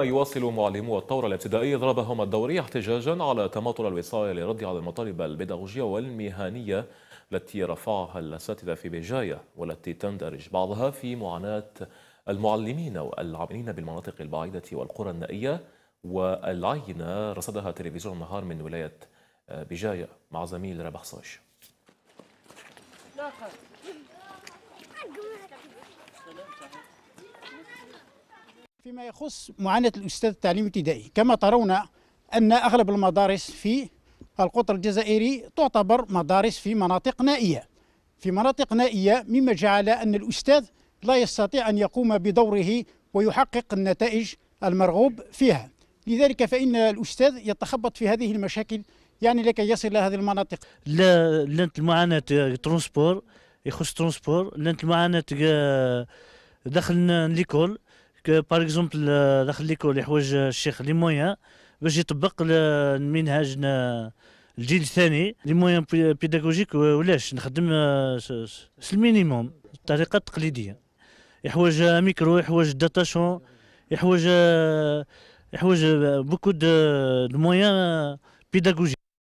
يواصل معلمو الطور الابتدائي ضربهم الدوري احتجاجا على تماطل الوصاية للرد على المطالب البيداغوجية والمهنية التي رفعها الأساتذة في بجاية والتي تندرج بعضها في معاناة المعلمين والعاملين بالمناطق البعيدة والقرى النائية والعينة رصدها تلفزيون النهار من ولاية آه، بجاية مع زميل ربح صاش فيما يخص معاناة الأستاذ التعليم الابتدائي كما ترون أن أغلب المدارس في القطر الجزائري تعتبر مدارس في مناطق نائية في مناطق نائية مما جعل أن الأستاذ لا يستطيع أن يقوم بدوره ويحقق النتائج المرغوب فيها لذلك فإن الأستاذ يتخبط في هذه المشاكل يعني لكي يصل إلى هذه المناطق لا لانت المعاناة ترونسبور يخص ترونسبور لانت المعاناة دخلنا ليكول كو باغ اكزومبل نخليكو ليكول حوايج الشيخ لي مويان باش يطبق المنهج الجيل الثاني لي مويان بيداغوجيك ولاش نخدم آه، المينيموم الطريقه التقليديه يحوج ميكرو يحوايج داتاشون يحوج يحوج آه، آه، بوكو دو مويان بيداغوجيك